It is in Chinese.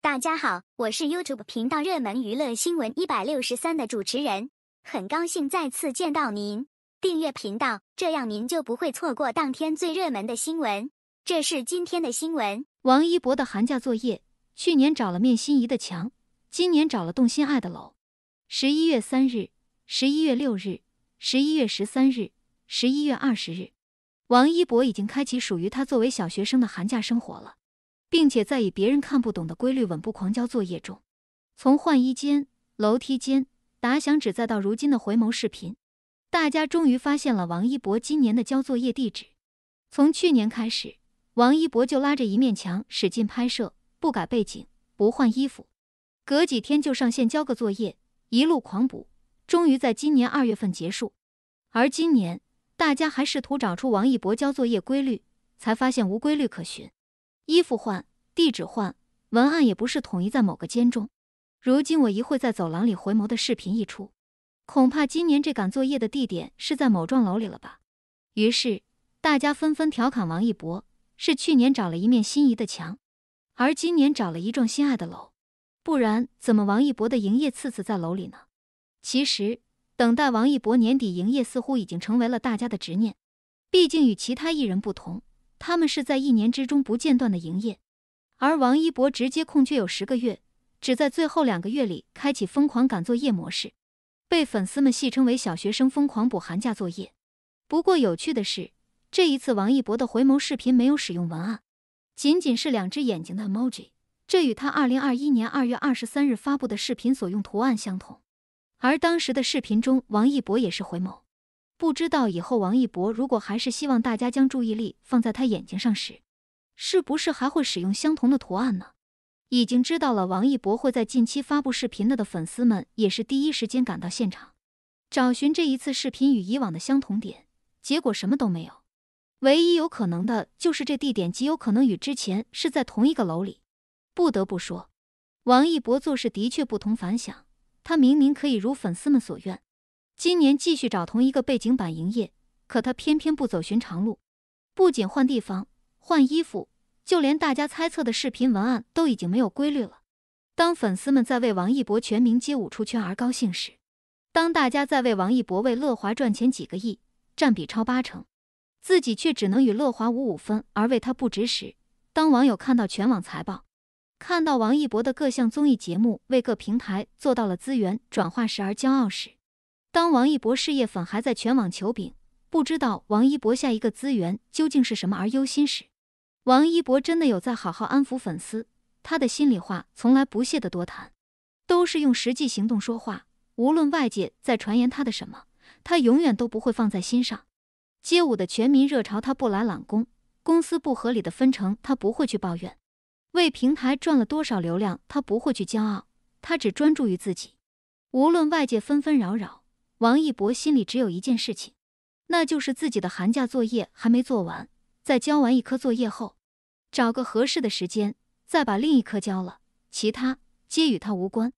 大家好，我是 YouTube 频道热门娱乐新闻一百六十三的主持人，很高兴再次见到您。订阅频道，这样您就不会错过当天最热门的新闻。这是今天的新闻：王一博的寒假作业，去年找了面心仪的墙，今年找了栋心爱的楼。十一月三日、十一月六日、十一月十三日、十一月二十日，王一博已经开启属于他作为小学生的寒假生活了。并且在以别人看不懂的规律稳步狂交作业中，从换衣间、楼梯间打响指，再到如今的回眸视频，大家终于发现了王一博今年的交作业地址。从去年开始，王一博就拉着一面墙使劲拍摄，不改背景，不换衣服，隔几天就上线交个作业，一路狂补，终于在今年二月份结束。而今年，大家还试图找出王一博交作业规律，才发现无规律可循。衣服换，地址换，文案也不是统一在某个间中。如今我一会在走廊里回眸的视频一出，恐怕今年这赶作业的地点是在某幢楼里了吧？于是大家纷纷调侃王一博是去年找了一面心仪的墙，而今年找了一幢心爱的楼，不然怎么王一博的营业次次在楼里呢？其实等待王一博年底营业似乎已经成为了大家的执念，毕竟与其他艺人不同。他们是在一年之中不间断的营业，而王一博直接空缺有十个月，只在最后两个月里开启疯狂赶作业模式，被粉丝们戏称为“小学生疯狂补寒假作业”。不过有趣的是，这一次王一博的回眸视频没有使用文案，仅仅是两只眼睛的 emoji，这与他二零二一年二月二十三日发布的视频所用图案相同。而当时的视频中，王一博也是回眸。不知道以后王一博如果还是希望大家将注意力放在他眼睛上时，是不是还会使用相同的图案呢？已经知道了王一博会在近期发布视频了的粉丝们也是第一时间赶到现场，找寻这一次视频与以往的相同点，结果什么都没有。唯一有可能的就是这地点极有可能与之前是在同一个楼里。不得不说，王一博做事的确不同凡响，他明明可以如粉丝们所愿。今年继续找同一个背景板营业，可他偏偏不走寻常路，不仅换地方、换衣服，就连大家猜测的视频文案都已经没有规律了。当粉丝们在为王一博全民街舞出圈而高兴时，当大家在为王一博为乐华赚钱几个亿，占比超八成，自己却只能与乐华五五分而为他不值时，当网友看到全网财报，看到王一博的各项综艺节目为各平台做到了资源转化时而骄傲时，当王一博事业粉还在全网求饼，不知道王一博下一个资源究竟是什么而忧心时，王一博真的有在好好安抚粉丝。他的心里话从来不屑的多谈，都是用实际行动说话。无论外界在传言他的什么，他永远都不会放在心上。街舞的全民热潮他不来揽功，公司不合理的分成他不会去抱怨，为平台赚了多少流量他不会去骄傲，他只专注于自己。无论外界纷纷扰扰。王一博心里只有一件事情，那就是自己的寒假作业还没做完。在交完一科作业后，找个合适的时间再把另一科交了，其他皆与他无关。